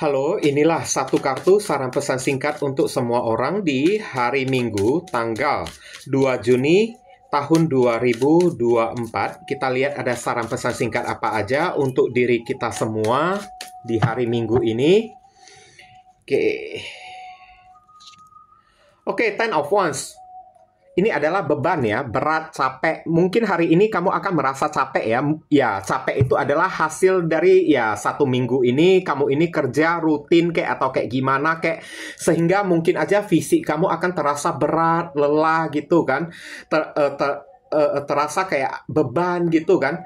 Halo, inilah satu kartu saran pesan singkat untuk semua orang di hari Minggu tanggal 2 Juni tahun 2024. Kita lihat ada saran pesan singkat apa aja untuk diri kita semua di hari Minggu ini. Oke. Okay. Oke, okay, Ten of ones ini adalah beban ya, berat, capek. Mungkin hari ini kamu akan merasa capek ya. Ya, capek itu adalah hasil dari ya satu minggu ini kamu ini kerja rutin kayak atau kayak gimana kayak sehingga mungkin aja fisik kamu akan terasa berat, lelah gitu kan. Ter, eh, ter, ter, eh, terasa kayak beban gitu kan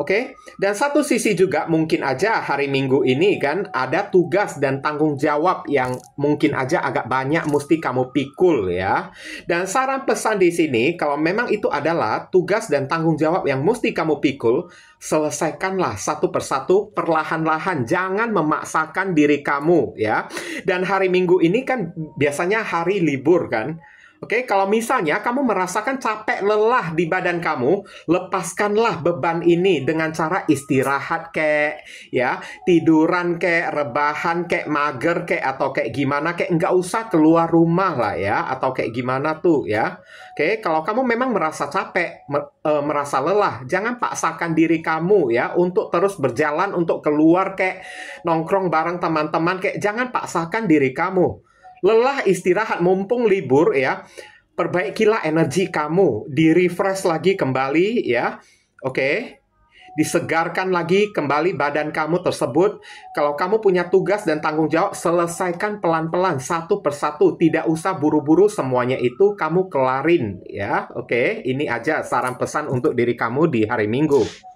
Oke, okay? dan satu sisi juga mungkin aja hari Minggu ini kan ada tugas dan tanggung jawab yang mungkin aja agak banyak mesti kamu pikul ya. Dan saran pesan di sini kalau memang itu adalah tugas dan tanggung jawab yang mesti kamu pikul, selesaikanlah satu persatu perlahan-lahan, jangan memaksakan diri kamu ya. Dan hari Minggu ini kan biasanya hari libur kan Oke, okay? kalau misalnya kamu merasakan capek lelah di badan kamu, lepaskanlah beban ini dengan cara istirahat kayak, ya, tiduran kayak rebahan kayak mager kayak atau kayak gimana kayak nggak usah keluar rumah lah ya atau kayak gimana tuh ya. Oke, okay? kalau kamu memang merasa capek, e, merasa lelah, jangan paksakan diri kamu ya untuk terus berjalan untuk keluar kayak nongkrong bareng teman-teman kayak jangan paksakan diri kamu lelah istirahat mumpung libur ya perbaikilah energi kamu di refresh lagi kembali ya oke okay? disegarkan lagi kembali badan kamu tersebut. Kalau kamu punya tugas dan tanggung jawab, selesaikan pelan-pelan satu persatu, tidak usah buru-buru semuanya itu kamu kelarin ya. Oke, ini aja saran pesan untuk diri kamu di hari Minggu.